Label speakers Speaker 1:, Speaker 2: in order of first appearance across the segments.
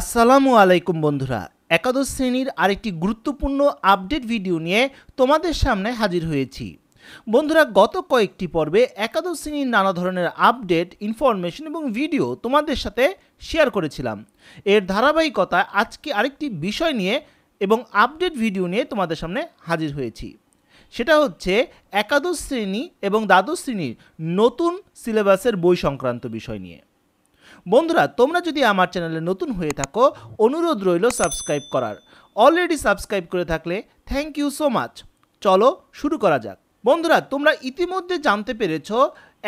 Speaker 1: আসসালামু আলাইকুম বন্ধুরা একাদশ শ্রেণীর আরেকটি গুরুত্বপূর্ণ আপডেট ভিডিও নিয়ে তোমাদের সামনে হাজির হয়েছি বন্ধুরা গত কয়েকটি পর্বে একাদশ শ্রেণীর নানা ধরনের আপডেট ইনফরমেশন এবং ভিডিও তোমাদের সাথে শেয়ার করেছিলাম এর ধারাবাহিকতায় আজকে আরেকটি বিষয় নিয়ে এবং আপডেট ভিডিও নিয়ে তোমাদের সামনে হাজির হয়েছি সেটা হচ্ছে একাদশ শ্রেণী এবং দ্বাদশ শ্রেণীর নতুন সিলেবাসের বই সংক্রান্ত বিষয় নিয়ে বন্ধুরা তোমরা যদি আমার চ্যানেলে নতুন হয়ে থাকো অনুরোধ রইল সাবস্ক্রাইব করার অলরেডি সাবস্ক্রাইব করে থাকলে থ্যাংক ইউ সো মাচ চলো শুরু করা যাক বন্ধুরা তোমরা ইতিমধ্যে জানতে পেরেছ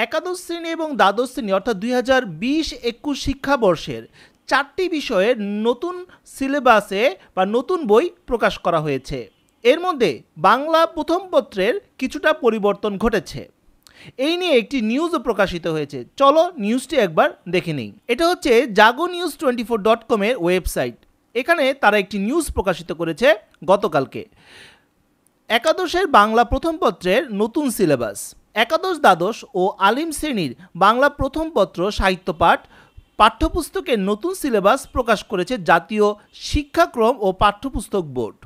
Speaker 1: একাদশ শ্রেণী এবং দ্বাদশ শ্রেণী অর্থাৎ দুই হাজার বিশ একুশ শিক্ষাবর্ষের চারটি বিষয়ে নতুন সিলেবাসে বা নতুন বই প্রকাশ করা হয়েছে এর মধ্যে বাংলা প্রথম পত্রের কিছুটা পরিবর্তন ঘটেছে এই নিয়ে একটি নিউজও প্রকাশিত হয়েছে চলো নিউজটি একবার দেখে নেই এটা হচ্ছে Jago news twenty four dot কমের ওয়েবসাইট এখানে তারা একটি নিউজ প্রকাশিত করেছে গতকালকে একাদশের বাংলা প্রথম পত্রের নতুন সিলেবাস একাদশ দ্বাদশ ও আলিম শ্রেণীর বাংলা প্রথম পত্র সাহিত্য পাঠ পাঠ্যপুস্তকের নতুন সিলেবাস প্রকাশ করেছে জাতীয় শিক্ষাক্রম ও পাঠ্যপুস্তক বোর্ড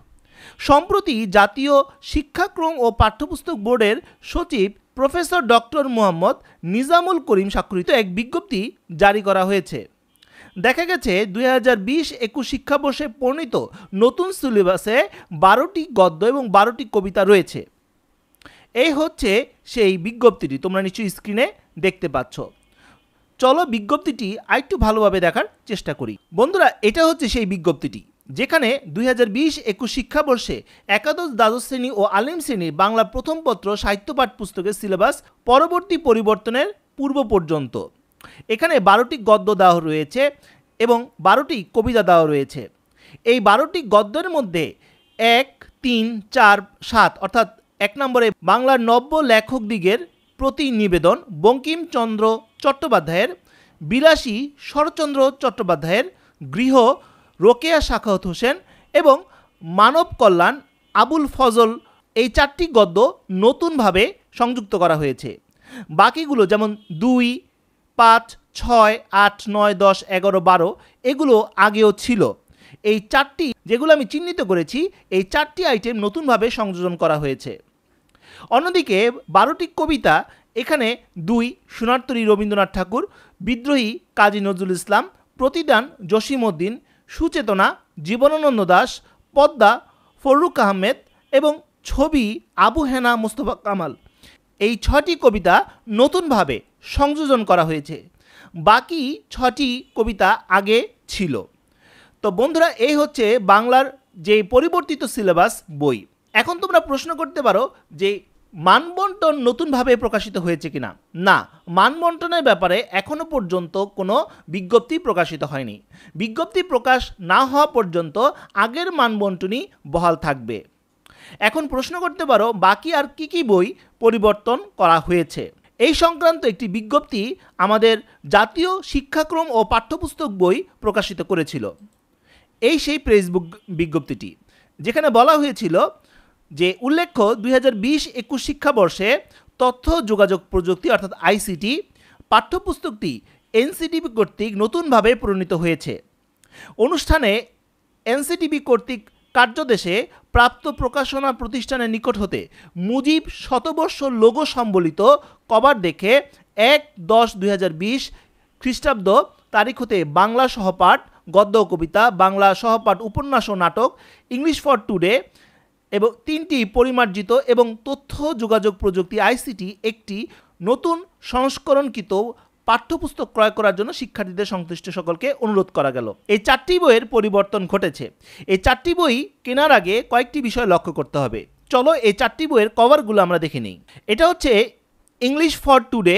Speaker 1: সম্প্রতি জাতীয় শিক্ষাক্রম ও পাঠ্যপুস্তক বোর্ডের সচিব প্রফেসর ডক্টর মোহাম্মদ নিজামুল করিম স্বাক্ষরিত এক বিজ্ঞপ্তি জারি করা হয়েছে দেখা গেছে দুই হাজার বিশ একুশ শিক্ষাবর্ষে প্রণীত নতুন সিলেবাসে বারোটি গদ্য এবং বারোটি কবিতা রয়েছে এই হচ্ছে সেই বিজ্ঞপ্তিটি তোমরা নিশ্চয়ই স্ক্রিনে দেখতে পাচ্ছ চলো বিজ্ঞপ্তিটি আরেকটু ভালোভাবে দেখার চেষ্টা করি বন্ধুরা এটা হচ্ছে সেই বিজ্ঞপ্তিটি যেখানে দুই হাজার বিশ একুশ শিক্ষাবর্ষে একাদশ দ্বাদশ শ্রেণী ও আলিম শ্রেণীর বাংলা প্রথম পত্র সাহিত্যপাঠ পুস্তকের সিলেবাস পরবর্তী পরিবর্তনের পূর্ব পর্যন্ত এখানে বারোটি গদ্য দেওয়া রয়েছে এবং বারোটি কবিতা দেওয়া রয়েছে এই বারোটি গদ্যের মধ্যে এক তিন চার সাত অর্থাৎ এক নম্বরে বাংলার নব্য লেখকদিগের প্রতি নিবেদন বঙ্কিমচন্দ্র চট্টোপাধ্যায়ের বিলাসী শরৎচন্দ্র চট্টোপাধ্যায়ের গৃহ রোকেয়া শাখাওত হোসেন এবং মানব কল্যাণ আবুল ফজল এই চারটি গদ্য নতুনভাবে সংযুক্ত করা হয়েছে বাকিগুলো যেমন দুই পাঁচ ছয় আট নয় দশ এগারো বারো এগুলো আগেও ছিল এই চারটি যেগুলো আমি চিহ্নিত করেছি এই চারটি আইটেম নতুনভাবে সংযোজন করা হয়েছে অন্যদিকে বারোটি কবিতা এখানে দুই সোনার্তরী রবীন্দ্রনাথ ঠাকুর বিদ্রোহী কাজী নজরুল ইসলাম প্রতিদান জসিমউদ্দিন সুচেতনা জীবনানন্দ দাস পদ্মা ফরুক আহমেদ এবং ছবি আবু হেনা মুস্তফা কামাল এই ছটি কবিতা নতুনভাবে সংযোজন করা হয়েছে বাকি ছটি কবিতা আগে ছিল তো বন্ধুরা এই হচ্ছে বাংলার যে পরিবর্তিত সিলেবাস বই এখন তোমরা প্রশ্ন করতে পারো যে মানবন্টন নতুনভাবে প্রকাশিত হয়েছে কিনা না মানবন্টনের ব্যাপারে এখনও পর্যন্ত কোনো বিজ্ঞপ্তি প্রকাশিত হয়নি বিজ্ঞপ্তি প্রকাশ না হওয়া পর্যন্ত আগের মানবন্টনই বহাল থাকবে এখন প্রশ্ন করতে পারো বাকি আর কি কি বই পরিবর্তন করা হয়েছে এই সংক্রান্ত একটি বিজ্ঞপ্তি আমাদের জাতীয় শিক্ষাক্রম ও পাঠ্যপুস্তক বই প্রকাশিত করেছিল এই সেই প্রেসবুক বিজ্ঞপ্তিটি যেখানে বলা হয়েছিল যে উল্লেখ্য দুই হাজার বিশ একুশ শিক্ষাবর্ষে তথ্য যোগাযোগ প্রযুক্তি অর্থাৎ আইসিটি পাঠ্যপুস্তকটি এনসিটিভি কর্তৃক নতুনভাবে প্রণীত হয়েছে অনুষ্ঠানে এনসিটিভি কর্তৃক কার্যদেশে প্রাপ্ত প্রকাশনা প্রতিষ্ঠানের নিকট হতে মুজিব শতবর্ষ লোগো সম্বলিত কভার দেখে এক দশ দুই খ্রিস্টাব্দ তারিখ হতে বাংলা সহপাঠ গদ্য কবিতা বাংলা সহপাঠ উপন্যাস ও নাটক ইংলিশ ফর টুডে এবং তিনটি পরিমার্জিত এবং তথ্য যোগাযোগ প্রযুক্তি আইসিটি একটি নতুন সংস্করণকৃত পাঠ্যপুস্তক ক্রয় করার জন্য শিক্ষার্থীদের সংশ্লিষ্ট সকলকে অনুরোধ করা গেল এই চারটি বইয়ের পরিবর্তন ঘটেছে এই চারটি বই কেনার আগে কয়েকটি বিষয় লক্ষ্য করতে হবে চলো এই চারটি বইয়ের কভারগুলো আমরা দেখে নিই এটা হচ্ছে ইংলিশ ফর টুডে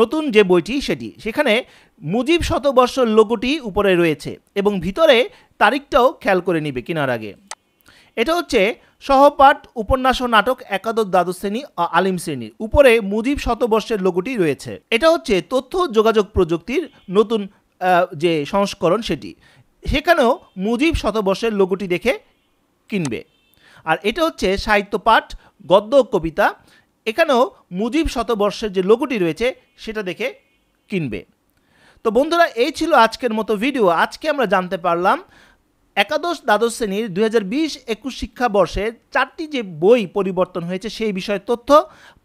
Speaker 1: নতুন যে বইটি সেটি সেখানে মুজিব শতবর্ষ লোগোটি উপরে রয়েছে এবং ভিতরে তারিখটাও খেয়াল করে নিবে কেনার আগে এটা হচ্ছে সহপাঠ উপন্যাস ও নাটক একাদশ দ্বাদশ শ্রেণী ও আলিম শ্রেণীর উপরে মুজিব শতবর্ষের লোগোটি রয়েছে এটা হচ্ছে তথ্য যোগাযোগ প্রযুক্তির নতুন যে সংস্করণ সেটি সেখানেও মুজিব শতবর্ষের লোগোটি দেখে কিনবে আর এটা হচ্ছে সাহিত্য পাঠ গদ্য কবিতা এখানেও মুজিব শতবর্ষের যে লোগোটি রয়েছে সেটা দেখে কিনবে তো বন্ধুরা এই ছিল আজকের মতো ভিডিও আজকে আমরা জানতে পারলাম একাদশ দ্বাদশ শ্রেণীর দুই হাজার বিশ একুশ চারটি যে বই পরিবর্তন হয়েছে সেই বিষয়ে তথ্য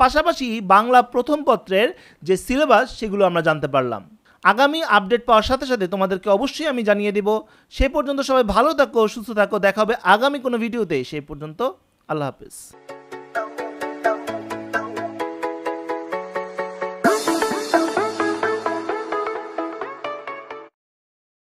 Speaker 1: পাশাপাশি বাংলা প্রথম পত্রের যে সিলেবাস সেগুলো আমরা জানতে পারলাম আগামী আপডেট পাওয়ার সাথে সাথে তোমাদেরকে অবশ্যই আমি জানিয়ে দেব সে পর্যন্ত সবাই ভালো থাকো সুস্থ থাকো দেখা হবে আগামী কোনো ভিডিওতে সেই পর্যন্ত আল্লাহ হাফেজ